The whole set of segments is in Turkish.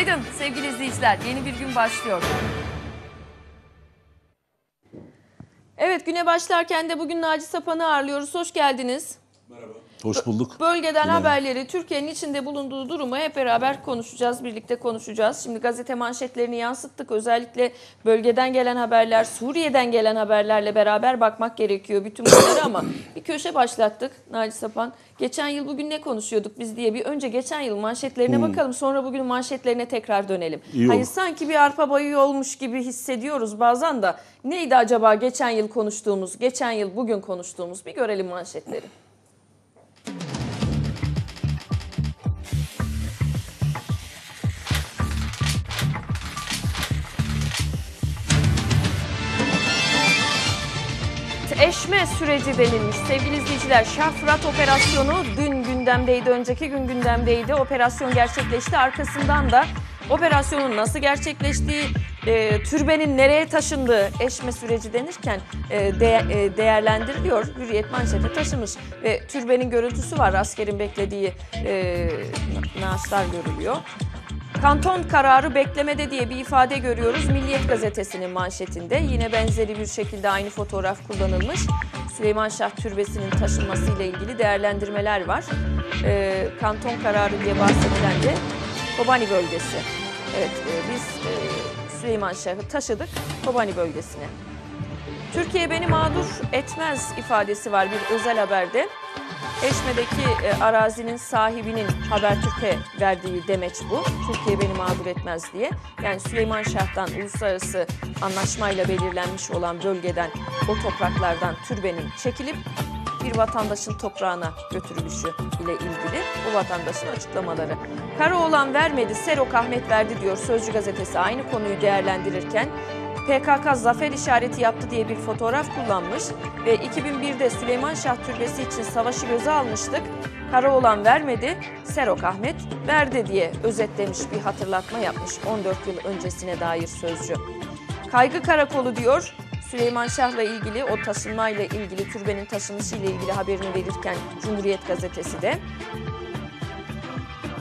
Günaydın sevgili izleyiciler. Yeni bir gün başlıyor. Evet güne başlarken de bugün Naci Sapan'ı ağırlıyoruz. Hoş geldiniz. Merhaba. Hoş bulduk. Bölgeden Günaydın. haberleri, Türkiye'nin içinde bulunduğu durumu hep beraber konuşacağız, birlikte konuşacağız. Şimdi gazete manşetlerini yansıttık. Özellikle bölgeden gelen haberler, Suriye'den gelen haberlerle beraber bakmak gerekiyor bütün bunları ama bir köşe başlattık Naci Sapan. Geçen yıl bugün ne konuşuyorduk biz diye bir önce geçen yıl manşetlerine hmm. bakalım sonra bugün manşetlerine tekrar dönelim. İyi hani sanki bir arpa bayı olmuş gibi hissediyoruz bazen de. Neydi acaba geçen yıl konuştuğumuz, geçen yıl bugün konuştuğumuz bir görelim manşetleri. Eşme süreci denilmiş. Sevgili izleyiciler Şafrat operasyonu dün gündemdeydi. Önceki gün gündemdeydi. Operasyon gerçekleşti. Arkasından da operasyonun nasıl gerçekleştiği, e, türbenin nereye taşındığı eşme süreci denirken e, de, e, değerlendiriliyor. Hürriyet manşete taşımış ve türbenin görüntüsü var. Askerin beklediği e, naaşlar görülüyor. Kanton kararı beklemede diye bir ifade görüyoruz Milliyet gazetesinin manşetinde. Yine benzeri bir şekilde aynı fotoğraf kullanılmış. Süleyman Şah Türbesi'nin taşınmasıyla ilgili değerlendirmeler var. E, kanton kararı diye bahsedilen de Kobani bölgesi. Evet e, biz e, Süleyman Şah'ı taşıdık Kobani bölgesine. Türkiye beni mağdur etmez ifadesi var bir özel haberde. Eşme'deki e, arazinin sahibinin Habertürk'e verdiği demeç bu. Türkiye beni mağdur etmez diye. Yani Süleyman Şah'tan uluslararası anlaşmayla belirlenmiş olan bölgeden o topraklardan türbenin çekilip bir vatandaşın toprağına götürülüşü ile ilgili bu vatandaşın açıklamaları. Karaoğlan vermedi, Serok Ahmet verdi diyor Sözcü gazetesi aynı konuyu değerlendirirken. PKK zafer işareti yaptı diye bir fotoğraf kullanmış ve 2001'de Süleyman Şah Türbesi için savaşı göze almıştık. Karaoğlan vermedi, Serok Ahmet verdi diye özetlemiş bir hatırlatma yapmış 14 yıl öncesine dair sözcü. Kaygı Karakolu diyor, Süleyman Şah'la ilgili o taşınmayla ilgili türbenin taşınması ile ilgili haberini verirken Cumhuriyet gazetesi de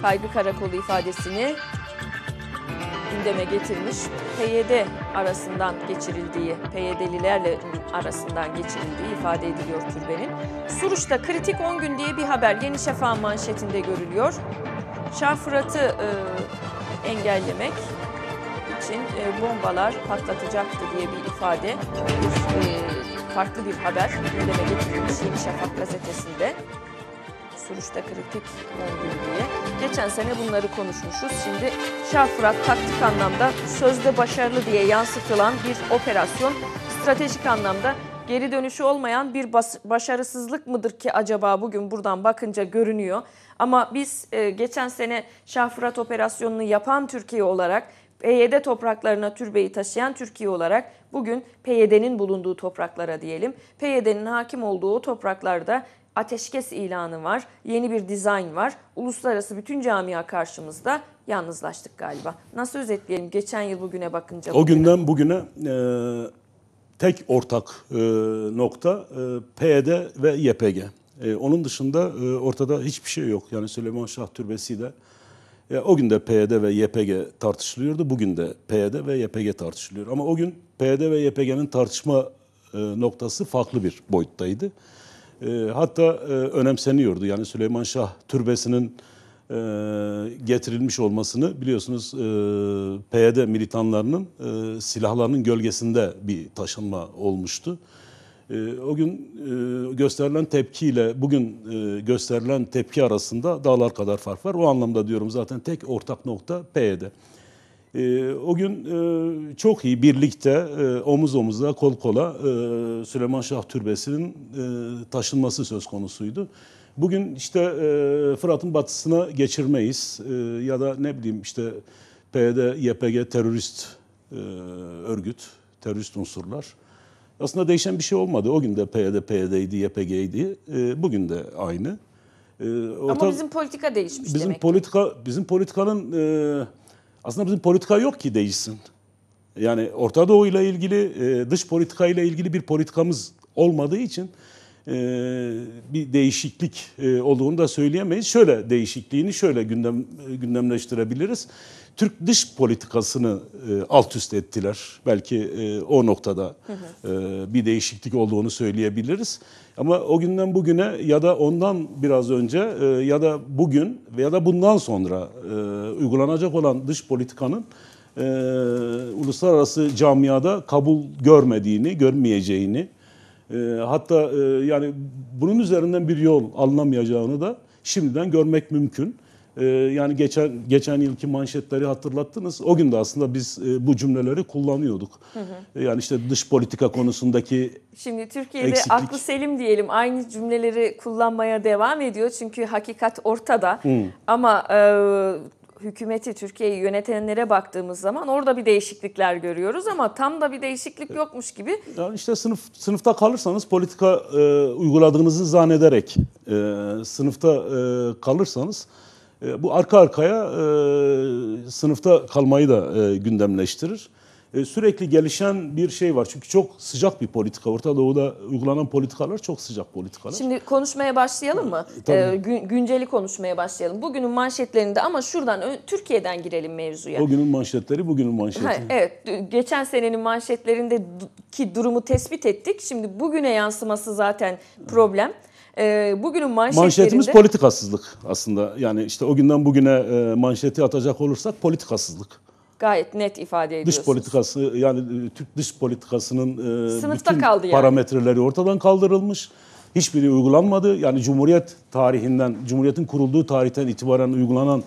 kaygı karakolu ifadesini gündeme getirmiş. PYD arasından geçirildiği, PYD'lilerle arasından geçirildiği ifade ediliyor türbenin. Suruç'ta kritik 10 gün diye bir haber Yeni Şafak'ın manşetinde görülüyor. Şah Fırat'ı e, engellemek, kesin e, bombalar patlatacaktı diye bir ifade, e, farklı bir haber gündeme getirilmiş Yeni Şafak gazetesinde. Sürüşte kritik öngörü diye. Geçen sene bunları konuşmuşuz. Şimdi Şafrak taktik anlamda sözde başarılı diye yansıtılan bir operasyon stratejik anlamda geri dönüşü olmayan bir başarısızlık mıdır ki acaba bugün buradan bakınca görünüyor. Ama biz e, geçen sene Şahfırat operasyonunu yapan Türkiye olarak PYD topraklarına türbeyi taşıyan Türkiye olarak bugün PYD'nin bulunduğu topraklara diyelim. PYD'nin hakim olduğu o topraklarda ateşkes ilanı var, yeni bir dizayn var. Uluslararası bütün camia karşımızda yalnızlaştık galiba. Nasıl özetleyelim geçen yıl bugüne bakınca? O günden bugüne e, tek ortak e, nokta e, PYD ve YPG. E, onun dışında e, ortada hiçbir şey yok. Yani Süleyman Şah Türbesi de e, o gün de PYD ve YPG tartışılıyordu. Bugün de PYD ve YPG tartışılıyor. Ama o gün PYD ve YPG'nin tartışma e, noktası farklı bir boyuttaydı. E, hatta önemseniyordu. Yani Süleyman Şah türbesinin getirilmiş olmasını biliyorsunuz PYD militanlarının silahlarının gölgesinde bir taşınma olmuştu. Ee, o gün e, gösterilen tepkiyle bugün e, gösterilen tepki arasında dağlar kadar fark var. O anlamda diyorum zaten tek ortak nokta PYD. Ee, o gün e, çok iyi birlikte omuz omuza kol kola Süleyman Şah Türbesi'nin taşınması söz konusuydu. Bugün işte Fırat'ın batısına geçirmeyiz ya da ne bileyim işte PYD, YPG terörist örgüt, terörist unsurlar. Aslında değişen bir şey olmadı. O gün de PYD, PYD'ydi, YPG'ydi. E, ee, bugün de aynı. E, ee, orta, Ama bizim politika değişmiş bizim demek politika, ki. Bizim politikanın, e, aslında bizim politika yok ki değişsin. Yani Orta Doğu ile ilgili, e, dış politika ile ilgili bir politikamız olmadığı için e, bir değişiklik e, olduğunu da söyleyemeyiz. Şöyle değişikliğini şöyle gündem e, gündemleştirebiliriz. Türk dış politikasını e, alt üst ettiler. Belki e, o noktada e, bir değişiklik olduğunu söyleyebiliriz. Ama o günden bugüne ya da ondan biraz önce e, ya da bugün veya da bundan sonra e, uygulanacak olan dış politikanın e, uluslararası camiada kabul görmediğini, görmeyeceğini e, hatta e, yani bunun üzerinden bir yol alınamayacağını da şimdiden görmek mümkün. Ee, yani geçen geçen yılki manşetleri hatırlattınız. O gün de aslında biz e, bu cümleleri kullanıyorduk. Hı hı. Ee, yani işte dış politika konusundaki Şimdi Türkiye'de eksiklik. aklı selim diyelim aynı cümleleri kullanmaya devam ediyor. Çünkü hakikat ortada. Hı. Ama e, hükümeti, Türkiye'yi yönetenlere baktığımız zaman orada bir değişiklikler görüyoruz ama tam da bir değişiklik yokmuş gibi. Yani işte sınıf sınıfta kalırsanız politika e, uyguladığınızı zannederek e, sınıfta e, kalırsanız e, bu arka arkaya e, sınıfta kalmayı da e, gündemleştirir. E, sürekli gelişen bir şey var. Çünkü çok sıcak bir politika. Orta Doğu'da uygulanan politikalar çok sıcak politikalar. Şimdi konuşmaya başlayalım mı? E, E, gün, günceli konuşmaya başlayalım. Bugünün manşetlerinde ama şuradan Türkiye'den girelim mevzuya. O günün manşetleri bugünün manşeti. evet. Geçen senenin manşetlerindeki durumu tespit ettik. Şimdi bugüne yansıması zaten problem. Evet. E, bugünün manşetlerinde... Manşetimiz politikasızlık aslında. Yani işte o günden bugüne e, manşeti atacak olursak politikasızlık. Gayet net ifade ediyorsunuz. Dış politikası yani e, Türk dış politikasının e, Sınıfta bütün kaldı yani. parametreleri ortadan kaldırılmış. Hiçbiri uygulanmadı. Yani Cumhuriyet tarihinden, Cumhuriyet'in kurulduğu tarihten itibaren uygulanan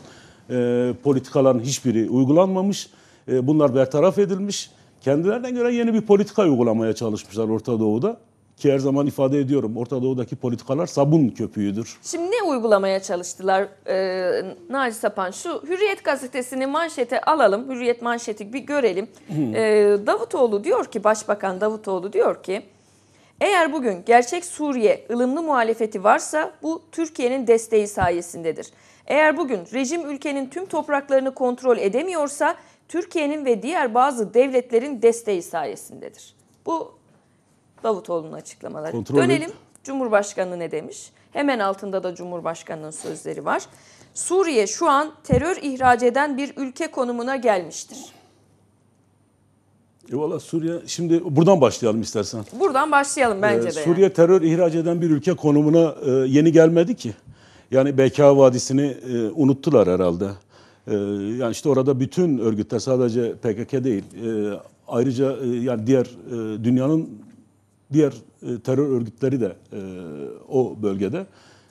e, politikaların hiçbiri uygulanmamış. E, bunlar bertaraf edilmiş. Kendilerine göre yeni bir politika uygulamaya çalışmışlar Orta Doğu'da ki her zaman ifade ediyorum Orta Doğu'daki politikalar sabun köpüğüdür. Şimdi ne uygulamaya çalıştılar ee, Naci Sapan? Şu Hürriyet gazetesini manşete alalım. Hürriyet manşeti bir görelim. Hmm. Ee, Davutoğlu diyor ki Başbakan Davutoğlu diyor ki eğer bugün gerçek Suriye ılımlı muhalefeti varsa bu Türkiye'nin desteği sayesindedir. Eğer bugün rejim ülkenin tüm topraklarını kontrol edemiyorsa Türkiye'nin ve diğer bazı devletlerin desteği sayesindedir. Bu Davutoğlu'nun açıklamaları. Kontrol Dönelim et. Cumhurbaşkanı ne demiş? Hemen altında da Cumhurbaşkanı'nın sözleri var. Suriye şu an terör ihraç eden bir ülke konumuna gelmiştir. E valla Suriye, şimdi buradan başlayalım istersen. Buradan başlayalım bence ee, de. Suriye yani. terör ihraç eden bir ülke konumuna e, yeni gelmedi ki. Yani Beka Vadisi'ni e, unuttular herhalde. E, yani işte orada bütün örgütler sadece PKK değil. E, ayrıca e, yani diğer e, dünyanın diğer e, terör örgütleri de e, o bölgede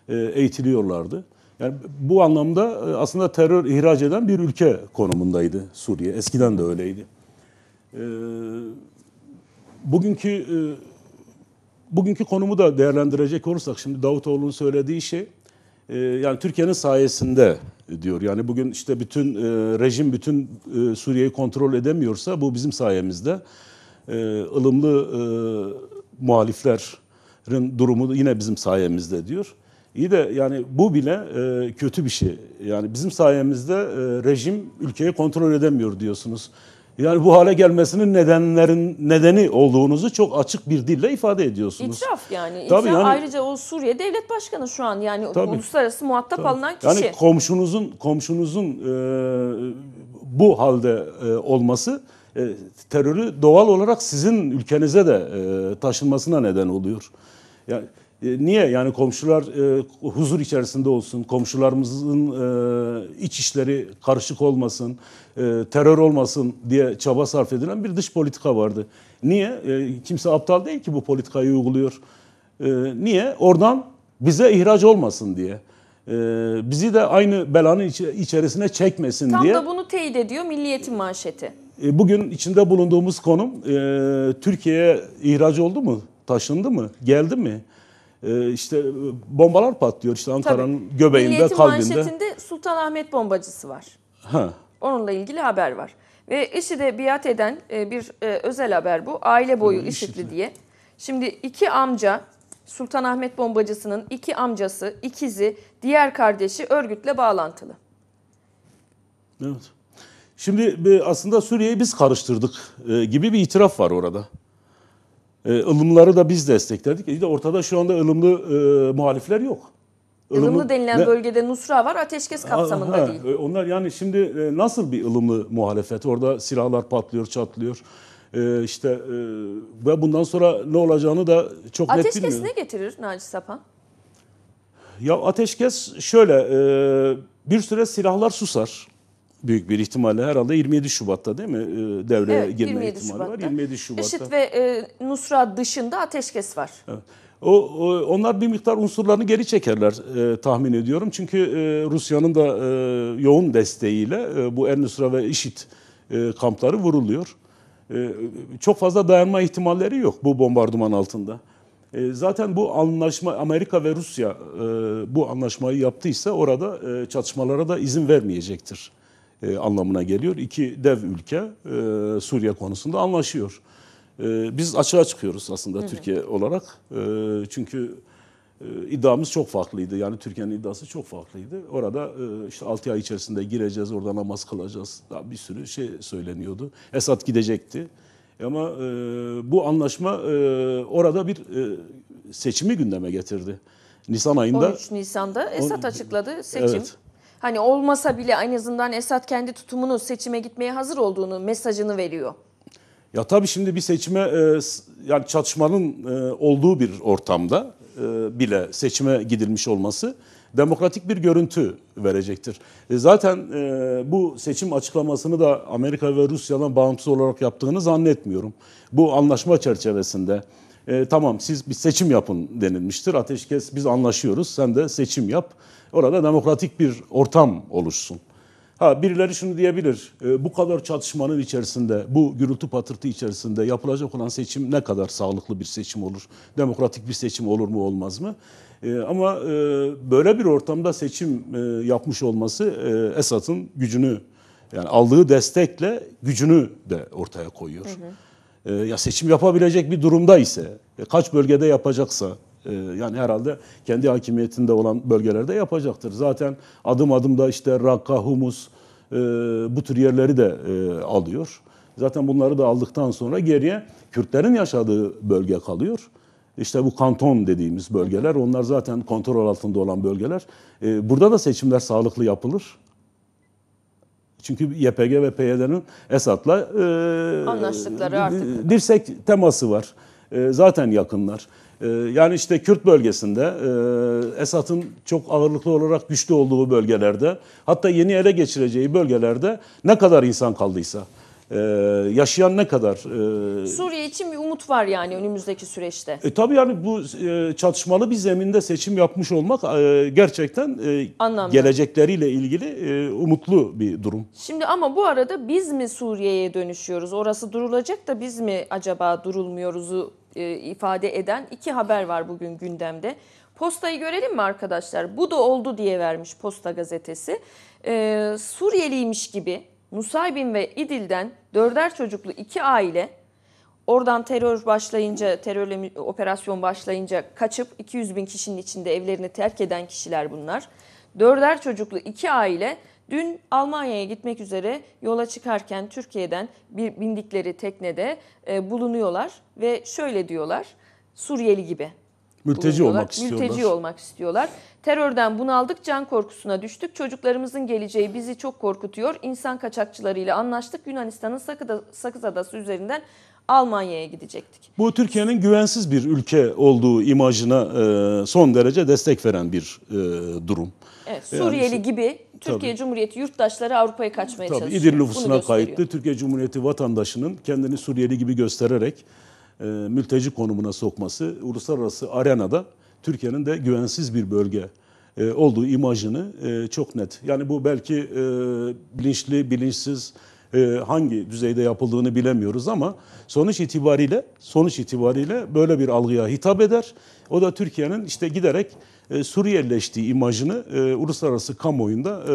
e, eğitiliyorlardı. Yani bu anlamda aslında terör ihraç eden bir ülke konumundaydı Suriye. Eskiden de öyleydi. bugünkü bugünkü konumu da değerlendirecek olursak şimdi Davutoğlu'nun söylediği şey yani Türkiye'nin sayesinde diyor. Yani bugün işte bütün rejim bütün e, Suriye'yi kontrol edemiyorsa bu bizim sayemizde. ılımlı muhaliflerin durumu yine bizim sayemizde diyor. İyi de yani bu bile e, kötü bir şey. Yani bizim sayemizde e, rejim ülkeyi kontrol edemiyor diyorsunuz. Yani bu hale gelmesinin nedenlerin nedeni olduğunuzu çok açık bir dille ifade ediyorsunuz. İtiraf yani. Tabii yani, ayrıca o Suriye Devlet Başkanı şu an yani tabii, uluslararası muhatap tabii. alınan kişi. Yani komşunuzun komşunuzun e, bu halde e, olması e, terörü doğal olarak sizin ülkenize de e, taşınmasına neden oluyor. Yani e, Niye? Yani komşular e, huzur içerisinde olsun, komşularımızın e, iç işleri karışık olmasın, e, terör olmasın diye çaba sarf edilen bir dış politika vardı. Niye? E, kimse aptal değil ki bu politikayı uyguluyor. E, niye? Oradan bize ihraç olmasın diye. E, bizi de aynı belanın iç, içerisine çekmesin Tam diye. Tam da bunu teyit ediyor milliyetin manşeti. E, bugün içinde bulunduğumuz konum e, Türkiye'ye ihraç oldu mu? Taşındı mı? Geldi mi? E, işte bombalar patlıyor işte Ankara'nın göbeğinde, kalbinde. Milliyetin kalbinde. manşetinde Sultanahmet bombacısı var. Ha. Onunla ilgili haber var. Ve işi de biat eden bir özel haber bu. Aile boyu işitli diye. Şimdi iki amca Sultanahmet bombacısının iki amcası, ikizi, diğer kardeşi örgütle bağlantılı. Evet. Şimdi e, aslında Suriye'yi biz karıştırdık e, gibi bir itiraf var orada. Ilımları e, da biz destekledik. İşte ortada şu anda ılımlı muhalifler yok. Ilımlı, ılımlı denilen ne? bölgede Nusra var, ateşkes kapsamında ha, ha, değil. Onlar yani şimdi nasıl bir ılımlı muhalefet? Orada silahlar patlıyor, çatlıyor. İşte işte e, ve bundan sonra ne olacağını da çok ateşkes net bilmiyorum. Ateşkes ne getirir Naci Sapan? Ya ateşkes şöyle bir süre silahlar susar büyük bir ihtimalle herhalde 27 Şubat'ta değil mi ee, devreye evet, girme 27 ihtimali Şubat'ta. var. 27 Şubat'ta. IŞİD ve e, Nusra dışında ateşkes var. Evet. O, o onlar bir miktar unsurlarını geri çekerler e, tahmin ediyorum. Çünkü e, Rusya'nın da e, yoğun desteğiyle e, bu El-Nusra ve IŞİD e, kampları vuruluyor. E, çok fazla dayanma ihtimalleri yok bu bombardıman altında. E, zaten bu anlaşma Amerika ve Rusya e, bu anlaşmayı yaptıysa orada e, çatışmalara da izin vermeyecektir. E, anlamına geliyor. İki dev ülke e, Suriye konusunda anlaşıyor. E, biz açığa çıkıyoruz aslında hı hı. Türkiye olarak. çünkü iddiamız çok farklıydı. Yani Türkiye'nin iddiası çok farklıydı. Orada işte 6 ay içerisinde gireceğiz, orada namaz kılacağız. Daha bir sürü şey söyleniyordu. Esad gidecekti. Ama bu anlaşma orada bir seçimi gündeme getirdi. Nisan ayında 13 Nisan'da Esat açıkladı seçim. Evet. Hani olmasa bile en azından Esad kendi tutumunu seçime gitmeye hazır olduğunu mesajını veriyor. Ya tabii şimdi bir seçime e, yani çatışmanın e, olduğu bir ortamda e, bile seçime gidilmiş olması demokratik bir görüntü verecektir. zaten bu seçim açıklamasını da Amerika ve Rusya'dan bağımsız olarak yaptığını zannetmiyorum. Bu anlaşma çerçevesinde tamam siz bir seçim yapın denilmiştir. Ateşkes biz anlaşıyoruz sen de seçim yap. Orada demokratik bir ortam oluşsun. Ha birileri şunu diyebilir. E, bu kadar çatışmanın içerisinde, bu gürültü patırtı içerisinde yapılacak olan seçim ne kadar sağlıklı bir seçim olur? Demokratik bir seçim olur mu olmaz mı? E, ama e, böyle bir ortamda seçim e, yapmış olması e, Esad'ın gücünü yani aldığı destekle gücünü de ortaya koyuyor. Hı hı. E, ya seçim yapabilecek bir durumda ise, e, kaç bölgede yapacaksa, ee, yani herhalde kendi hakimiyetinde olan bölgelerde yapacaktır. Zaten adım adım da işte Rakka, Humus e, bu tür yerleri de e, alıyor. Zaten bunları da aldıktan sonra geriye Kürtlerin yaşadığı bölge kalıyor. İşte bu kanton dediğimiz bölgeler, onlar zaten kontrol altında olan bölgeler. E, burada da seçimler sağlıklı yapılır. Çünkü YPG ve PYD'nin Esad'la e, anlaştıkları artık dirsek teması var. E, zaten yakınlar. Ee, yani işte Kürt bölgesinde e, Esad'ın çok ağırlıklı olarak güçlü olduğu bölgelerde hatta yeni ele geçireceği bölgelerde ne kadar insan kaldıysa ee, yaşayan ne kadar? E, Suriye için bir umut var yani önümüzdeki süreçte. E, tabii yani bu e, çatışmalı bir zeminde seçim yapmış olmak e, gerçekten e, gelecekleriyle ilgili e, umutlu bir durum. Şimdi ama bu arada biz mi Suriye'ye dönüşüyoruz? Orası durulacak da biz mi acaba durulmuyoruz? e, ifade eden iki haber var bugün gündemde. Postayı görelim mi arkadaşlar? Bu da oldu diye vermiş Posta gazetesi. Ee, Suriyeliymiş gibi Nusaybin ve İdil'den dörder çocuklu iki aile oradan terör başlayınca, terör operasyon başlayınca kaçıp 200 bin kişinin içinde evlerini terk eden kişiler bunlar. Dörder çocuklu iki aile Dün Almanya'ya gitmek üzere yola çıkarken Türkiye'den bir bindikleri teknede e, bulunuyorlar ve şöyle diyorlar. Suriyeli gibi. Mülteci olmak istiyorlar. Mülteci olmak istiyorlar. Terörden bunaldık, can korkusuna düştük. Çocuklarımızın geleceği bizi çok korkutuyor. İnsan kaçakçılarıyla anlaştık. Yunanistan'ın Sakız Adası üzerinden Almanya'ya gidecektik. Bu Türkiye'nin güvensiz bir ülke olduğu imajına e, son derece destek veren bir e, durum. Evet, Suriyeli yani, gibi Türkiye tabii, Cumhuriyeti yurttaşları Avrupa'ya kaçmaya tabii, çalışıyor. İdil nüfusuna kayıtlı Türkiye Cumhuriyeti vatandaşının kendini Suriyeli gibi göstererek e, mülteci konumuna sokması uluslararası arenada Türkiye'nin de güvensiz bir bölge e, olduğu imajını e, çok net. Yani bu belki e, bilinçli, bilinçsiz e, hangi düzeyde yapıldığını bilemiyoruz ama sonuç itibariyle sonuç itibariyle böyle bir algıya hitap eder. O da Türkiye'nin işte giderek e, Suriyeleştiği imajını e, uluslararası kamuoyunda e,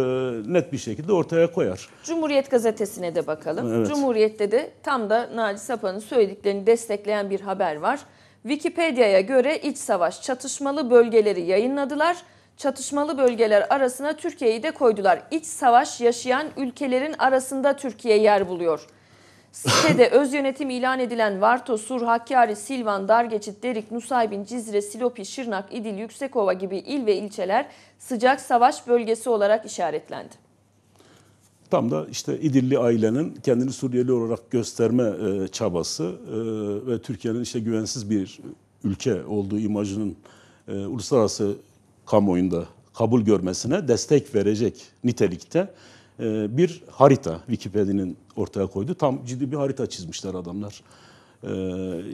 net bir şekilde ortaya koyar. Cumhuriyet gazetesine de bakalım. Evet. Cumhuriyet'te de tam da Naci Sapan'ın söylediklerini destekleyen bir haber var. Wikipedia'ya göre iç savaş çatışmalı bölgeleri yayınladılar çatışmalı bölgeler arasına Türkiye'yi de koydular. İç savaş yaşayan ülkelerin arasında Türkiye yer buluyor. Sitede öz yönetim ilan edilen Varto, Sur, Hakkari, Silvan, Dargeçit, Derik, Nusaybin, Cizre, Silopi, Şırnak, İdil, Yüksekova gibi il ve ilçeler sıcak savaş bölgesi olarak işaretlendi. Tam da işte İdilli ailenin kendini Suriyeli olarak gösterme e, çabası e, ve Türkiye'nin işte güvensiz bir ülke olduğu imajının e, uluslararası kamuoyunda kabul görmesine destek verecek nitelikte e, bir harita Wikipedia'nın ortaya koydu. Tam ciddi bir harita çizmişler adamlar. E,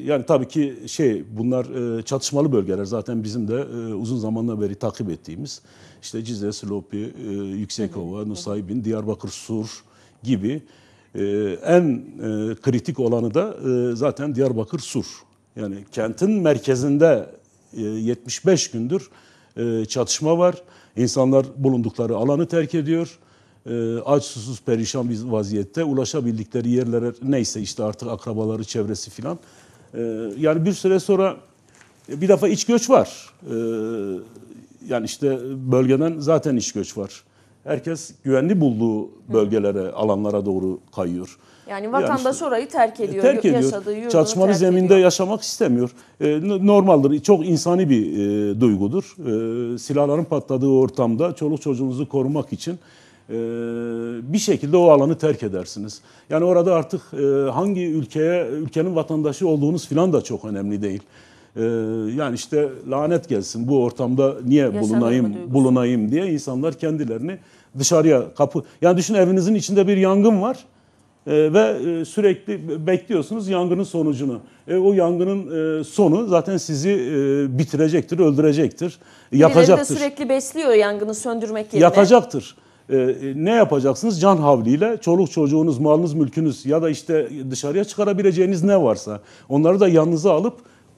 yani tabii ki şey bunlar e, çatışmalı bölgeler zaten bizim de uzun zamandan beri takip ettiğimiz işte Cizre, Silopi, Yüksekova, Nusaybin, Diyarbakır, Sur gibi en kritik olanı da zaten Diyarbakır, Sur. Yani kentin merkezinde 75 gündür e, çatışma var. İnsanlar bulundukları alanı terk ediyor. E, aç, susuz, perişan bir vaziyette ulaşabildikleri yerlere neyse işte artık akrabaları, çevresi filan. E, yani bir süre sonra bir defa iç göç var. E, yani işte bölgeden zaten iç göç var. Herkes güvenli bulduğu bölgelere, alanlara doğru kayıyor. Yani vatandaş yani orayı terk e, ediyor, terk ediyor. yaşadığı Çatışmalı terk zeminde ediyor. yaşamak istemiyor. E, normaldir, çok insani bir e, duygudur. E, silahların patladığı ortamda çoluk çocuğunuzu korumak için e, bir şekilde o alanı terk edersiniz. Yani orada artık e, hangi ülkeye, ülkenin vatandaşı olduğunuz filan da çok önemli değil. E, yani işte lanet gelsin bu ortamda niye Yaşanır bulunayım bulunayım diye insanlar kendilerini dışarıya kapı. Yani düşün evinizin içinde bir yangın var. E, ve e, sürekli bekliyorsunuz yangının sonucunu. E, o yangının e, sonu zaten sizi e, bitirecektir, öldürecektir, yakacaktır. Birileri de sürekli besliyor yangını söndürmek yerine. Yakacaktır. E, ne yapacaksınız? Can havliyle çoluk çocuğunuz, malınız, mülkünüz ya da işte dışarıya çıkarabileceğiniz ne varsa onları da yanınıza alıp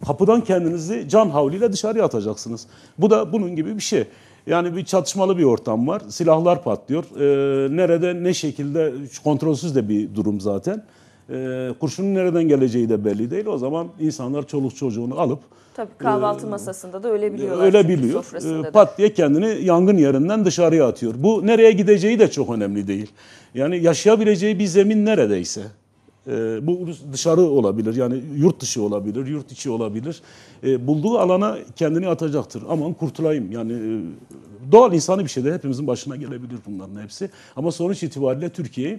kapıdan kendinizi can havliyle dışarıya atacaksınız. Bu da bunun gibi bir şey. Yani bir çatışmalı bir ortam var. Silahlar patlıyor. E, nerede ne şekilde kontrolsüz de bir durum zaten. E, kurşunun nereden geleceği de belli değil. O zaman insanlar çoluk çocuğunu alıp Tabii e, kahvaltı e, masasında da ölebiliyorlar. Ölebiliyor. E, pat diye kendini yangın yerinden dışarıya atıyor. Bu nereye gideceği de çok önemli değil. Yani yaşayabileceği bir zemin neredeyse. Ee, bu dışarı olabilir yani yurt dışı olabilir, yurt içi olabilir. Ee, bulduğu alana kendini atacaktır. Aman kurtulayım yani e, doğal insanı bir şey de hepimizin başına gelebilir bunların hepsi. Ama sonuç itibariyle Türkiye e,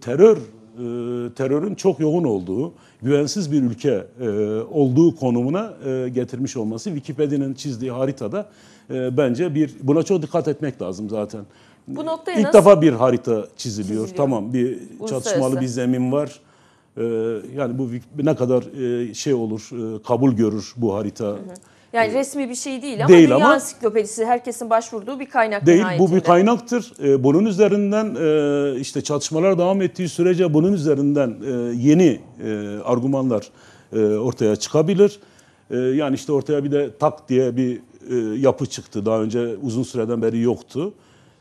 terör e, terörün çok yoğun olduğu, güvensiz bir ülke olduğu konumuna getirmiş olması Wikipedia'nın çizdiği haritada bence bir buna çok dikkat etmek lazım zaten. Bu noktaya ilk nasıl? defa bir harita çiziliyor. çiziliyor. Tamam bir Uluslararası. çatışmalı bir zemin var. Ee, yani bu ne kadar e, şey olur, e, kabul görür bu harita. Hı hı. Yani resmi bir şey değil ama değil Dünya ama, Ansiklopedisi herkesin başvurduğu bir kaynak. Değil bu bir kaynaktır. E, bunun üzerinden işte çatışmalar devam ettiği sürece bunun üzerinden yeni argümanlar ortaya çıkabilir. Yani işte ortaya bir de tak diye bir yapı çıktı. Daha önce uzun süreden beri yoktu.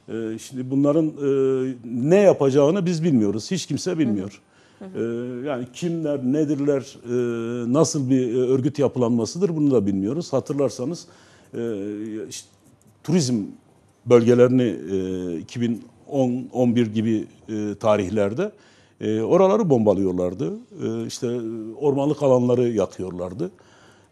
E, şimdi bunların e, ne yapacağını biz bilmiyoruz. Hiç kimse bilmiyor. Hı hı. hı. E, yani kimler, nedirler, e, nasıl bir e, örgüt yapılanmasıdır bunu da bilmiyoruz. Hatırlarsanız e, işte, turizm bölgelerini e, 2010 11 gibi e, tarihlerde e, oraları bombalıyorlardı. E, işte ormanlık alanları yakıyorlardı.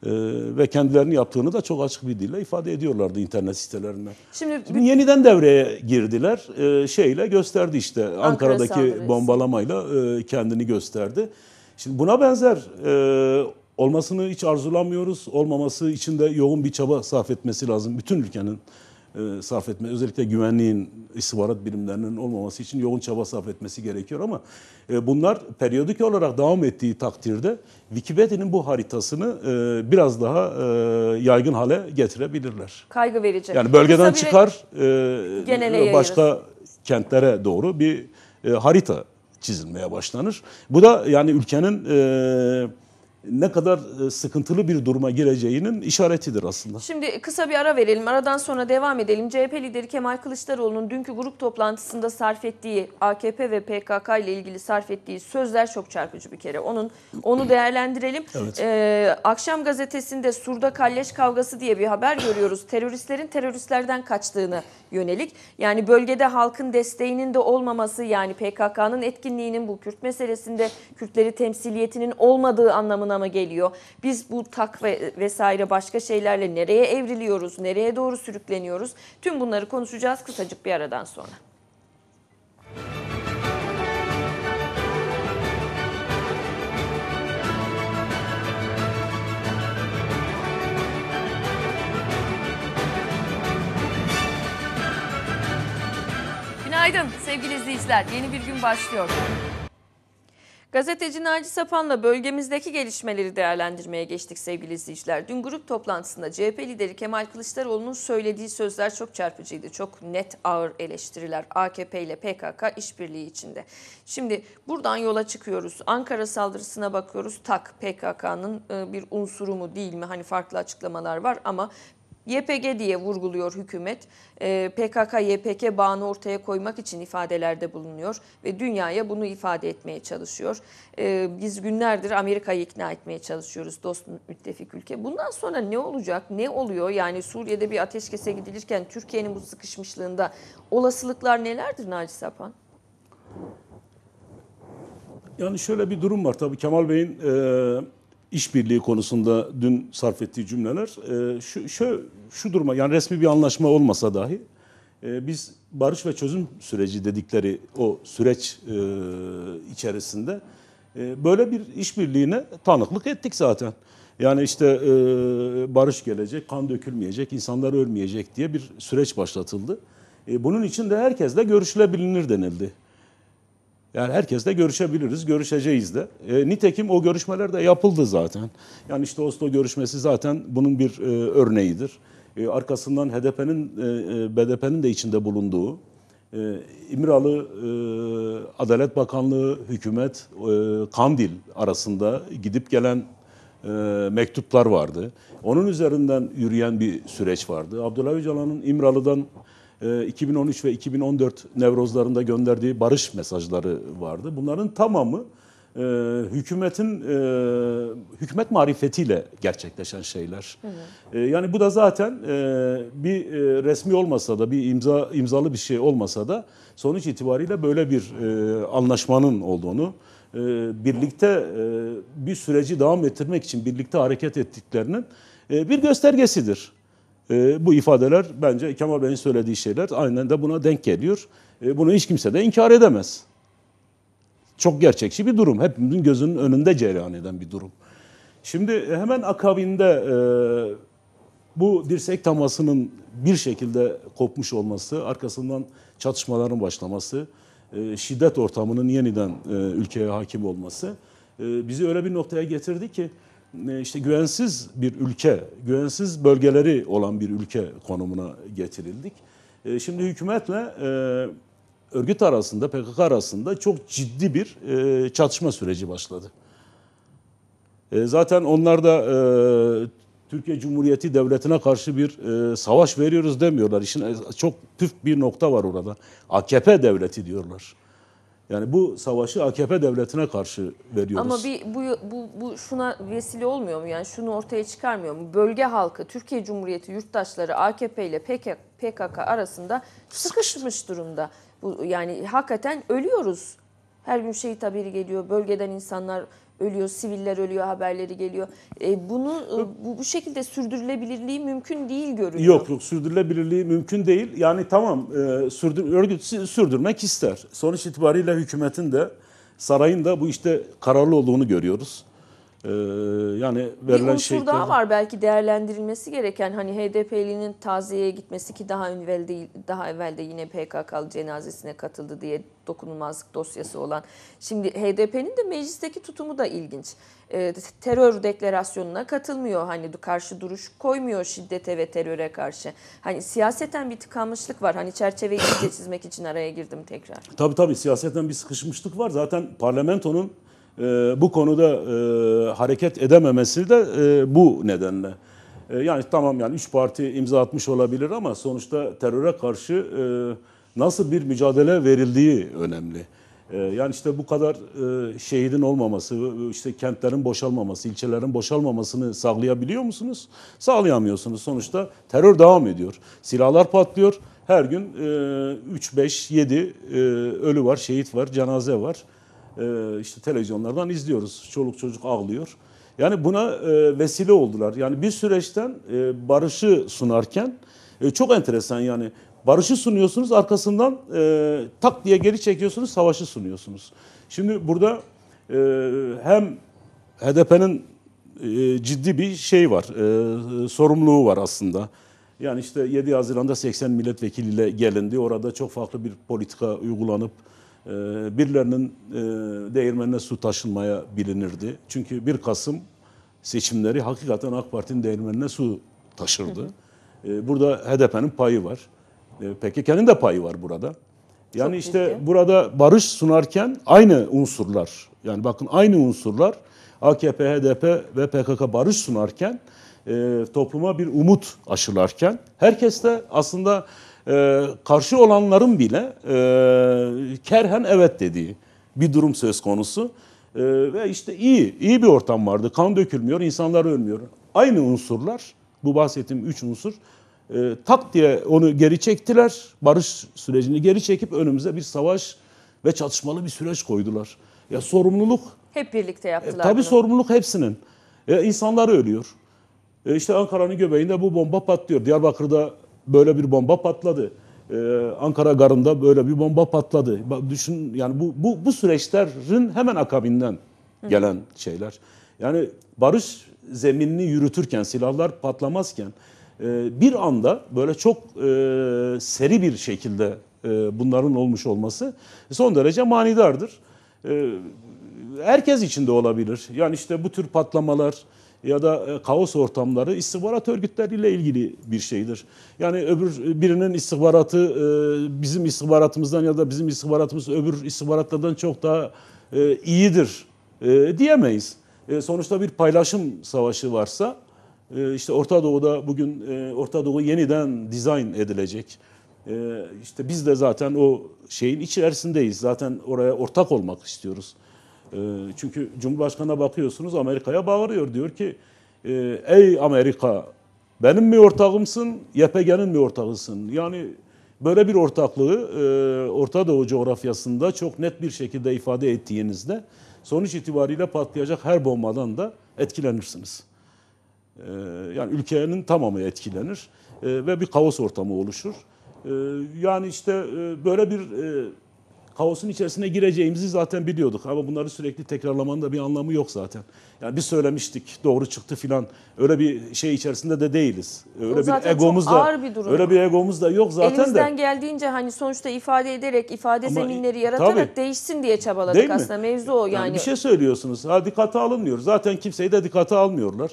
Ee, ve kendilerini yaptığını da çok açık bir dille ifade ediyorlardı internet sitelerine. Şimdi, Şimdi yeniden devreye girdiler. Ee, şeyle gösterdi işte Ankara Ankara'daki saldırısı. bombalamayla e, kendini gösterdi. Şimdi buna benzer e, olmasını hiç arzulamıyoruz. Olmaması için de yoğun bir çaba sarf etmesi lazım bütün ülkenin e, sarf etme. Özellikle güvenliğin istihbarat birimlerinin olmaması için yoğun çaba sarf etmesi gerekiyor ama e, bunlar periyodik olarak devam ettiği takdirde Wikipedia'nın bu haritasını e, biraz daha e, yaygın hale getirebilirler. Kaygı verecek. Yani bölgeden Kısa çıkar başka kentlere doğru bir harita çizilmeye başlanır. Bu da yani ülkenin e, ne kadar e, sıkıntılı bir duruma gireceğinin işaretidir aslında. Şimdi kısa bir ara verelim. Aradan sonra devam edelim. CHP lideri Kemal Kılıçdaroğlu'nun dünkü grup toplantısında sarf ettiği AKP ve PKK ile ilgili sarf ettiği sözler çok çarpıcı bir kere. Onun onu değerlendirelim. Evet. Ee, akşam gazetesinde Sur'da kalleş kavgası diye bir haber görüyoruz. Teröristlerin teröristlerden kaçtığını yönelik. Yani bölgede halkın desteğinin de olmaması yani PKK'nın etkinliğinin bu Kürt meselesinde Kürtleri temsiliyetinin olmadığı anlamına anlama geliyor. Biz bu takve vesaire başka şeylerle nereye evriliyoruz, nereye doğru sürükleniyoruz? Tüm bunları konuşacağız kısacık bir aradan sonra. Günaydın sevgili izleyiciler. Yeni bir gün başlıyor. Gazeteci Naci Sapan'la bölgemizdeki gelişmeleri değerlendirmeye geçtik sevgili izleyiciler. Dün grup toplantısında CHP lideri Kemal Kılıçdaroğlu'nun söylediği sözler çok çarpıcıydı. Çok net ağır eleştiriler AKP ile PKK işbirliği içinde. Şimdi buradan yola çıkıyoruz. Ankara saldırısına bakıyoruz. Tak PKK'nın e, bir unsuru mu değil mi? Hani farklı açıklamalar var ama YPG diye vurguluyor hükümet. Ee, PKK-YPG bağını ortaya koymak için ifadelerde bulunuyor ve dünyaya bunu ifade etmeye çalışıyor. Ee, biz günlerdir Amerika'yı ikna etmeye çalışıyoruz dost müttefik ülke. Bundan sonra ne olacak, ne oluyor? Yani Suriye'de bir ateşkese gidilirken Türkiye'nin bu sıkışmışlığında olasılıklar nelerdir Naci Apan? Yani şöyle bir durum var tabii Kemal Bey'in... E işbirliği konusunda dün sarf ettiği cümleler e, şu, şu, şu duruma yani resmi bir anlaşma olmasa dahi e, biz barış ve çözüm süreci dedikleri o süreç e, içerisinde e, böyle bir işbirliğine tanıklık ettik zaten. Yani işte e, barış gelecek, kan dökülmeyecek, insanlar ölmeyecek diye bir süreç başlatıldı. E, bunun için de herkesle görüşülebilinir denildi. Yani herkesle görüşebiliriz, görüşeceğiz de. E, nitekim o görüşmeler de yapıldı zaten. Yani işte Oslo görüşmesi zaten bunun bir e, örneğidir. E, arkasından HDP'nin, e, e BDP'nin de içinde bulunduğu, e, İmralı e, Adalet Bakanlığı, hükümet, e, Kandil arasında gidip gelen e, mektuplar vardı. Onun üzerinden yürüyen bir süreç vardı. Abdullah Öcalan'ın İmralı'dan 2013 ee, ve 2014 nevrozlarında gönderdiği barış mesajları vardı. Bunların tamamı e, hükümetin e, hükümet marifetiyle gerçekleşen şeyler. E, yani bu da zaten e, bir e, resmi olmasa da bir imza imzalı bir şey olmasa da sonuç itibariyle böyle bir e, anlaşmanın olduğunu e, birlikte e, bir süreci devam ettirmek için birlikte hareket ettiklerinin e, bir göstergesidir. E, bu ifadeler bence Kemal Bey'in söylediği şeyler aynen de buna denk geliyor. E, bunu hiç kimse de inkar edemez. Çok gerçekçi bir durum. Hepimizin gözünün önünde cereyan eden bir durum. Şimdi e, hemen akabinde e, bu dirsek temasının bir şekilde kopmuş olması, arkasından çatışmaların başlaması, e, şiddet ortamının yeniden e, ülkeye hakim olması e, bizi öyle bir noktaya getirdi ki e, işte güvensiz bir ülke, güvensiz bölgeleri olan bir ülke konumuna getirildik. E, şimdi hükümetle e, örgüt arasında, PKK arasında çok ciddi bir çatışma süreci başladı. Zaten onlar da Türkiye Cumhuriyeti Devleti'ne karşı bir savaş veriyoruz demiyorlar. İşin çok püf bir nokta var orada. AKP devleti diyorlar. Yani bu savaşı AKP devletine karşı veriyoruz. Ama bir bu, bu, bu şuna vesile olmuyor mu? Yani şunu ortaya çıkarmıyor mu? Bölge halkı, Türkiye Cumhuriyeti yurttaşları AKP ile PKK, PKK arasında sıkışmış durumda. Bu, yani hakikaten ölüyoruz. Her gün şehit haberi geliyor. Bölgeden insanlar ölüyor, siviller ölüyor haberleri geliyor. E, bunu e, bu, bu şekilde sürdürülebilirliği mümkün değil görünüyor. Yok yok sürdürülebilirliği mümkün değil. Yani tamam e, sürdür, örgüt sürdürmek ister. Sonuç itibariyle hükümetin de sarayın da bu işte kararlı olduğunu görüyoruz. Ee, yani verilen bir unsur daha var belki değerlendirilmesi gereken hani HDP'linin taziyeye gitmesi ki daha evvel değil daha evvel de yine PKK'lı cenazesine katıldı diye dokunulmazlık dosyası olan. Şimdi HDP'nin de meclisteki tutumu da ilginç. E, terör deklarasyonuna katılmıyor. Hani karşı duruş koymuyor şiddete ve teröre karşı. Hani siyaseten bir tıkanmışlık var. Hani çerçeveyi çizmek için araya girdim tekrar. tabi tabi siyaseten bir sıkışmışlık var. Zaten parlamentonun e, bu konuda e, hareket edememesi de e, bu nedenle. E, yani tamam yani üç parti imza atmış olabilir ama sonuçta teröre karşı e, nasıl bir mücadele verildiği önemli. E, yani işte bu kadar e, şehidin olmaması, işte kentlerin boşalmaması, ilçelerin boşalmamasını sağlayabiliyor musunuz? Sağlayamıyorsunuz. Sonuçta terör devam ediyor. Silahlar patlıyor. Her gün e, 3, 5, 7 ölü var, şehit var, cenaze var e, işte televizyonlardan izliyoruz. Çoluk çocuk ağlıyor. Yani buna e, vesile oldular. Yani bir süreçten e, barışı sunarken e, çok enteresan yani barışı sunuyorsunuz arkasından tak diye geri çekiyorsunuz savaşı sunuyorsunuz. Şimdi burada hem HDP'nin ciddi bir şey var sorumluluğu var aslında. Yani işte 7 Haziran'da 80 milletvekiliyle gelindi. Orada çok farklı bir politika uygulanıp ee, e, birilerinin değirmenine su taşınmaya bilinirdi. Çünkü 1 Kasım seçimleri hakikaten AK Parti'nin değirmenine su taşırdı. Ee, burada HDP'nin payı var. Ee, PKK'nın da payı var burada. Yani Çok işte ciddi. burada barış sunarken aynı unsurlar, yani bakın aynı unsurlar AKP, HDP ve PKK barış sunarken, e, topluma bir umut aşılarken herkes de aslında e, karşı olanların bile e, kerhen evet dediği bir durum söz konusu. E, ve işte iyi, iyi bir ortam vardı. Kan dökülmüyor, insanlar ölmüyor. Aynı unsurlar, bu bahsettiğim üç unsur, e, tak diye onu geri çektiler. Barış sürecini geri çekip önümüze bir savaş ve çatışmalı bir süreç koydular. Ya sorumluluk. Hep birlikte yaptılar. E, tabii bunu. sorumluluk hepsinin. E, insanlar ölüyor. E, işte Ankara'nın göbeğinde bu bomba patlıyor. Diyarbakır'da böyle bir bomba patladı. Ee, Ankara garında böyle bir bomba patladı. Düşün yani bu bu bu süreçlerin hemen akabinden gelen şeyler. Yani barış zeminini yürütürken silahlar patlamazken e, bir anda böyle çok e, seri bir şekilde e, bunların olmuş olması son derece manidardır. E, herkes içinde olabilir. Yani işte bu tür patlamalar ya da e, kaos ortamları istihbarat örgütleriyle ilgili bir şeydir. Yani öbür e, birinin istihbaratı e, bizim istihbaratımızdan ya da bizim istihbaratımız öbür istihbaratlardan çok daha iyidir diyemeyiz. Sonuçta bir paylaşım savaşı varsa işte Orta Doğu'da bugün Orta Doğu yeniden dizayn edilecek. İşte biz de zaten o şeyin içerisindeyiz. Zaten oraya ortak olmak istiyoruz. Ee, çünkü Cumhurbaşkanı'na bakıyorsunuz Amerika'ya bağırıyor. Diyor ki ee, ey Amerika benim mi ortağımsın YPG'nin mi ortağısın? Yani böyle bir ortaklığı e, Orta Doğu coğrafyasında çok net bir şekilde ifade ettiğinizde sonuç itibariyle patlayacak her bombadan da etkilenirsiniz. Ee, yani ülkenin tamamı etkilenir e, ve bir kaos ortamı oluşur. Yani işte e, böyle bir kaosun içerisine gireceğimizi zaten biliyorduk ama bunları sürekli tekrarlamanın da bir anlamı yok zaten. Yani bir söylemiştik, doğru çıktı filan. Öyle bir şey içerisinde de değiliz. Öyle o bir egomuz da bir durum. öyle bir egomuz da yok zaten Elimizden de. Elimizden geldiğince hani sonuçta ifade ederek ifade ama, zeminleri yaratarak tabii, değişsin diye çabaladık değil mi? aslında mevzu o yani. yani. Bir şey söylüyorsunuz. Ha dikkate alınmıyor. Zaten kimseyi de dikkate almıyorlar.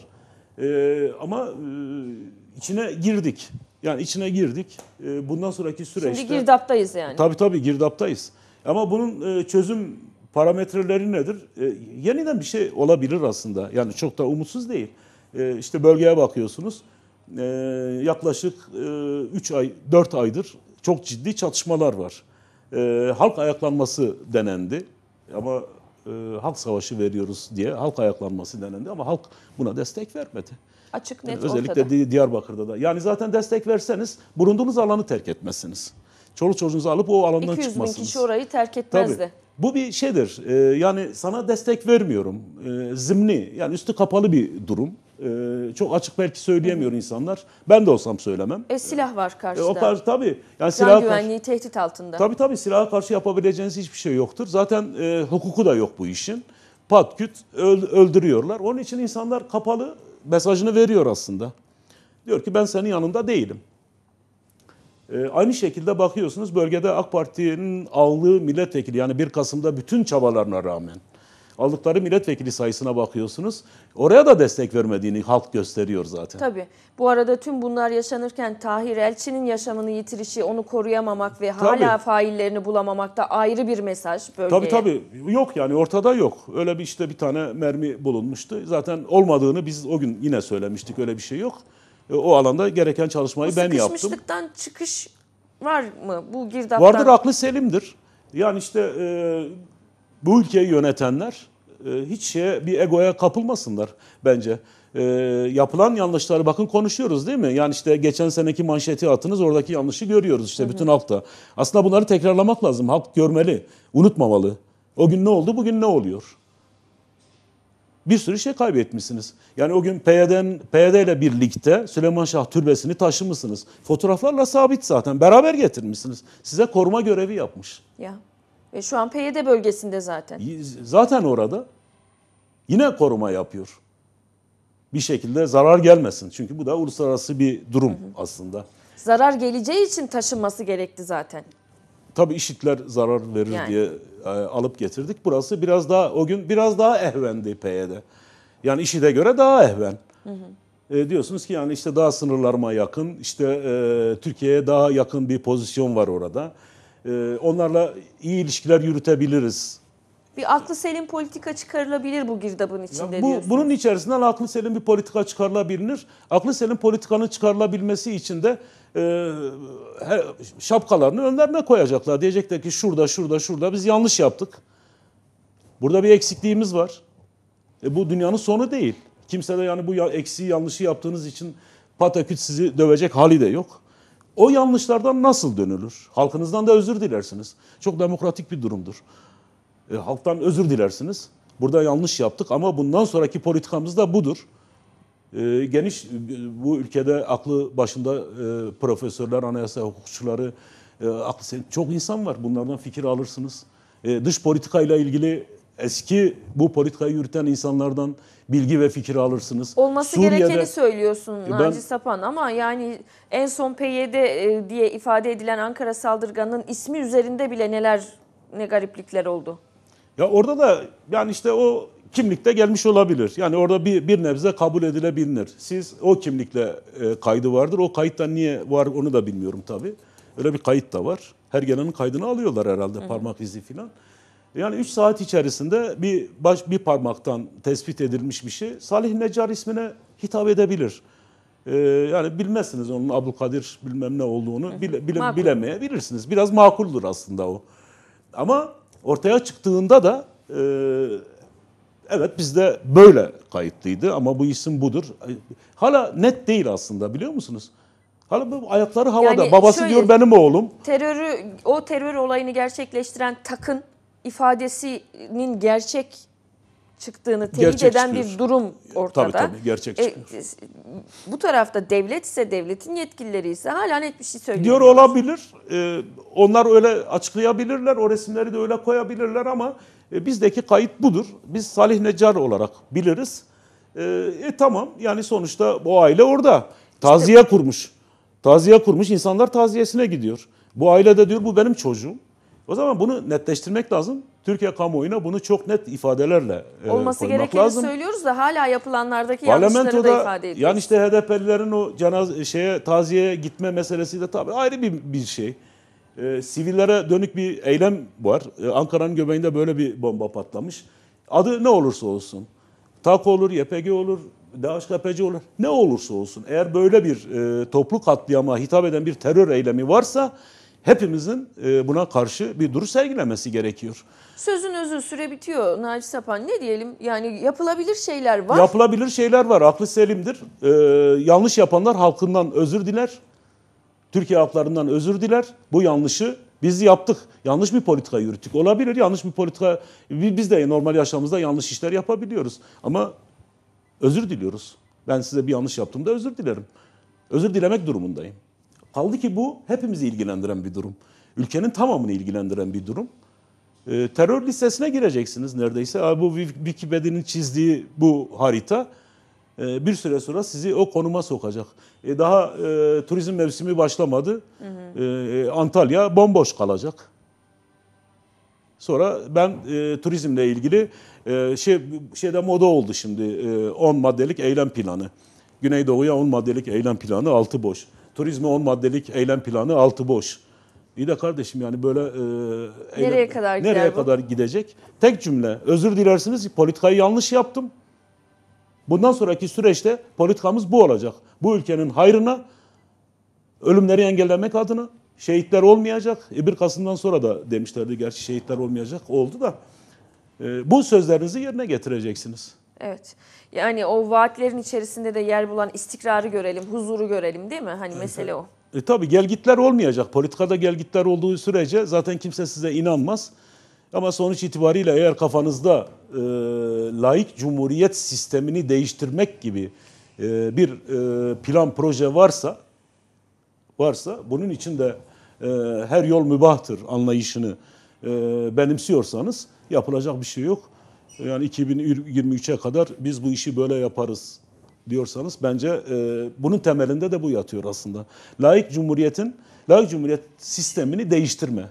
Ee, ama e, içine girdik. Yani içine girdik. Ee, bundan sonraki süreçte... Şimdi girdaptayız yani. Tabii tabii girdaptayız. Ama bunun e, çözüm parametreleri nedir? E, yeniden bir şey olabilir aslında. Yani çok da umutsuz değil. E, işte bölgeye bakıyorsunuz. Yaklaşık 3 ay, 4 aydır çok ciddi çatışmalar var. Halk ayaklanması denendi. Ama halk savaşı veriyoruz diye halk ayaklanması denendi ama halk buna destek vermedi. Açık net yani özellikle ortada. Diyarbakır'da da. Yani zaten destek verseniz bulunduğunuz alanı terk etmezsiniz çoluk çocuğunuzu alıp o alandan 200 çıkmasınız. 200 bin kişi orayı terk etmezdi. Tabii. Bu bir şeydir. E, yani sana destek vermiyorum. E, zimni yani üstü kapalı bir durum. E, çok açık belki söyleyemiyor Hı. insanlar. Ben de olsam söylemem. E silah var karşıda. E, o karşı tabii. Yani silah güvenliği karşı, tehdit altında. Tabii tabii silaha karşı yapabileceğiniz hiçbir şey yoktur. Zaten e, hukuku da yok bu işin. Pat küt öldürüyorlar. Onun için insanlar kapalı mesajını veriyor aslında. Diyor ki ben senin yanında değilim. Ee, aynı şekilde bakıyorsunuz bölgede AK Parti'nin aldığı milletvekili yani 1 Kasım'da bütün çabalarına rağmen aldıkları milletvekili sayısına bakıyorsunuz. Oraya da destek vermediğini halk gösteriyor zaten. Tabii. Bu arada tüm bunlar yaşanırken Tahir Elçi'nin yaşamını yitirişi, onu koruyamamak ve tabii. hala faillerini bulamamak da ayrı bir mesaj bölgeye. Tabii tabii. Yok yani ortada yok. Öyle bir işte bir tane mermi bulunmuştu. Zaten olmadığını biz o gün yine söylemiştik. Öyle bir şey yok. E, o alanda gereken çalışmayı ben yaptım. Sıkışmışlıktan çıkış var mı bu girdaptan? Vardır aklı selimdir. Yani işte e, bu ülkeyi yönetenler e, hiç şeye, bir egoya kapılmasınlar bence. E, yapılan yanlışları bakın konuşuyoruz değil mi? Yani işte geçen seneki manşeti attınız oradaki yanlışı görüyoruz işte hı hı. bütün halkta. Aslında bunları tekrarlamak lazım. Halk görmeli, unutmamalı. O gün ne oldu bugün ne oluyor? bir sürü şey kaybetmişsiniz. Yani o gün PYD'den, PYD ile birlikte Süleyman Şah türbesini taşımışsınız. Fotoğraflarla sabit zaten. Beraber getirmişsiniz. Size koruma görevi yapmış. Ya. Ve şu an PYD bölgesinde zaten. Zaten orada. Yine koruma yapıyor. Bir şekilde zarar gelmesin. Çünkü bu da uluslararası bir durum hı hı. aslında. Zarar geleceği için taşınması gerekti zaten. Tabii işitler zarar verir yani. diye e, alıp getirdik. Burası biraz daha o gün biraz daha ehvendi PYD. Yani işi de göre daha ehven. Hı hı. E, diyorsunuz ki yani işte daha sınırlarıma yakın, işte e, Türkiye'ye daha yakın bir pozisyon var orada. E, onlarla iyi ilişkiler yürütebiliriz. Bir aklı selim politika çıkarılabilir bu girdabın içinde ya bu, diyorsunuz. Bunun içerisinden aklı selim bir politika çıkarılabilir. Aklı selim politikanın çıkarılabilmesi için de e, şapkalarını önlerine koyacaklar. Diyecekler ki şurada, şurada, şurada biz yanlış yaptık. Burada bir eksikliğimiz var. E bu dünyanın sonu değil. Kimse de yani bu eksiği yanlışı yaptığınız için pataküt sizi dövecek hali de yok. O yanlışlardan nasıl dönülür? Halkınızdan da özür dilersiniz. Çok demokratik bir durumdur. E, halktan özür dilersiniz. Burada yanlış yaptık ama bundan sonraki politikamız da budur. Ee, geniş e, bu ülkede aklı başında e, profesörler, anayasa hukukçuları, e, aklı çok insan var. Bunlardan fikir alırsınız. dış politikayla ilgili eski bu politikayı yürüten insanlardan bilgi ve fikir alırsınız. Olması Suriye'de, gerekeni söylüyorsun ben, Sapan ama yani en son PYD diye ifade edilen Ankara saldırganının ismi üzerinde bile neler ne gariplikler oldu. Ya orada da yani işte o kimlikte gelmiş olabilir. Yani orada bir, bir nebze kabul edilebilir. Siz o kimlikle e, kaydı vardır. O kayıtta niye var onu da bilmiyorum tabii. Öyle bir kayıt da var. Her gelenin kaydını alıyorlar herhalde Hı. parmak izi filan. Yani 3 saat içerisinde bir baş bir parmaktan tespit edilmiş bir şey Salih Necar ismine hitap edebilir. Ee, yani bilmezsiniz onun Abdülkadir bilmem ne olduğunu bile, bile, Makul. bilemeyebilirsiniz. Biraz makuldur aslında o. Ama ortaya çıktığında da e, Evet bizde böyle kayıtlıydı ama bu isim budur. Hala net değil aslında biliyor musunuz? Hala bu ayakları havada. Yani Babası şöyle, diyor benim oğlum. Terörü o terör olayını gerçekleştiren takın ifadesinin gerçek çıktığını teyit gerçek eden çıkıyor. bir durum ortada. Tabii tabii gerçek e, çıkıyor. E, bu tarafta devlet ise devletin yetkilileri ise hala net bir şey söylüyor. Diyor olabilir. Ee, onlar öyle açıklayabilirler. O resimleri de öyle koyabilirler ama e, bizdeki kayıt budur. Biz Salih Necar olarak biliriz. E, e tamam yani sonuçta bu aile orada. Taziye kurmuş. Taziye kurmuş. insanlar taziyesine gidiyor. Bu aile de diyor bu benim çocuğum. O zaman bunu netleştirmek lazım. Türkiye kamuoyuna bunu çok net ifadelerle e, Olması gerekeni lazım. söylüyoruz da hala yapılanlardaki yanlışları da ifade ediyoruz. Yani işte HDP'lilerin o cenaz şeye taziyeye gitme meselesi de tabii ayrı bir, bir şey e, sivillere dönük bir eylem var. E, Ankara'nın göbeğinde böyle bir bomba patlamış. Adı ne olursa olsun. TAK olur, YPG olur, DHKPC olur. Ne olursa olsun. Eğer böyle bir e, toplu katliama hitap eden bir terör eylemi varsa hepimizin e, buna karşı bir duruş sergilemesi gerekiyor. Sözün özü süre bitiyor Naci Sapan. Ne diyelim yani yapılabilir şeyler var. Yapılabilir şeyler var. Aklı selimdir. E, yanlış yapanlar halkından özür diler. Türkiye halklarından özür diler. Bu yanlışı biz yaptık. Yanlış bir politika yürüttük. Olabilir yanlış bir politika. Biz de normal yaşamımızda yanlış işler yapabiliyoruz. Ama özür diliyoruz. Ben size bir yanlış yaptığımda özür dilerim. Özür dilemek durumundayım. Kaldı ki bu hepimizi ilgilendiren bir durum. Ülkenin tamamını ilgilendiren bir durum. E, terör listesine gireceksiniz neredeyse. Abi bu Wikipedia'nın çizdiği bu harita ee, bir süre sonra sizi o konuma sokacak. E, daha e, turizm mevsimi başlamadı. Hı hı. Ee, e, Antalya bomboş kalacak. Sonra ben e, turizmle ilgili e, şey şeyde moda oldu şimdi e, 10 maddelik eylem planı. Güneydoğu'ya 10 maddelik eylem planı altı boş. Turizme 10 maddelik eylem planı altı boş. İyi de kardeşim yani böyle e, nereye kadar nereye gider bu? kadar gidecek? Tek cümle özür dilersiniz politikayı yanlış yaptım. Bundan sonraki süreçte politikamız bu olacak. Bu ülkenin hayrına ölümleri engellemek adına şehitler olmayacak. E 1 Kasım'dan sonra da demişlerdi gerçi şehitler olmayacak oldu da. E, bu sözlerinizi yerine getireceksiniz. Evet. Yani o vaatlerin içerisinde de yer bulan istikrarı görelim, huzuru görelim değil mi? Hani evet, mesele o. E tabii gelgitler olmayacak. Politikada gelgitler olduğu sürece zaten kimse size inanmaz. Ama sonuç itibariyle eğer kafanızda e, laik cumhuriyet sistemini değiştirmek gibi e, bir e, plan proje varsa varsa bunun için de e, her yol mübahtır anlayışını e, benimsiyorsanız yapılacak bir şey yok. Yani 2023'e kadar biz bu işi böyle yaparız diyorsanız bence e, bunun temelinde de bu yatıyor aslında. Laik cumhuriyetin, laik cumhuriyet sistemini değiştirme.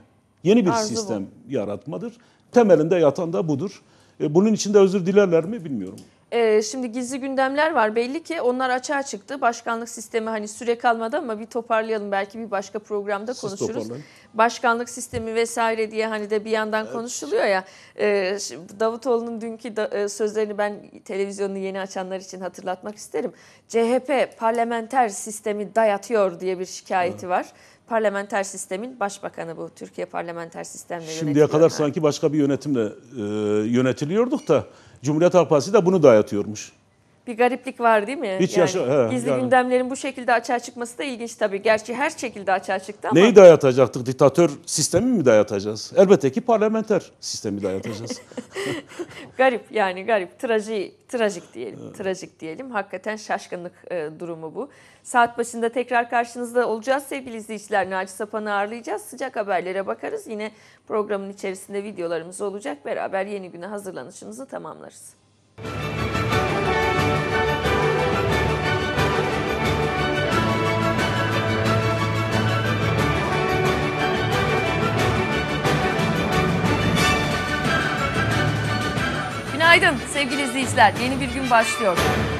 Yeni bir Arzu sistem bu. yaratmadır. Temelinde yatan da budur. E, bunun için de özür dilerler mi bilmiyorum. E, şimdi gizli gündemler var belli ki onlar açığa çıktı. Başkanlık sistemi hani süre kalmadı ama bir toparlayalım belki bir başka programda Siz konuşuruz. Toparlayın. Başkanlık sistemi vesaire diye hani de bir yandan evet. konuşuluyor ya. E, Davutoğlu'nun dünkü sözlerini ben televizyonunu yeni açanlar için hatırlatmak isterim. CHP parlamenter sistemi dayatıyor diye bir şikayeti evet. var parlamenter sistemin başbakanı bu. Türkiye parlamenter sistemle Şimdiye kadar yani. sanki başka bir yönetimle e, yönetiliyorduk da Cumhuriyet Halk Partisi de bunu dayatıyormuş. Bir gariplik var değil mi? Hiç yani, yaşa he, Gizli yani. gündemlerin bu şekilde açığa çıkması da ilginç tabii. Gerçi her şekilde açığa çıktı ama. Neyi dayatacaktık? Diktatör sistemi mi dayatacağız? Elbette ki parlamenter sistemi dayatacağız. garip yani garip. Traji, trajik diyelim. Evet. Trajik diyelim. Hakikaten şaşkınlık e, durumu bu. Saat başında tekrar karşınızda olacağız sevgili izleyiciler. Naci Sapan'ı ağırlayacağız. Sıcak haberlere bakarız. Yine programın içerisinde videolarımız olacak. Beraber yeni güne hazırlanışımızı tamamlarız. Müzik Günaydın sevgili izleyiciler. Yeni bir gün başlıyor.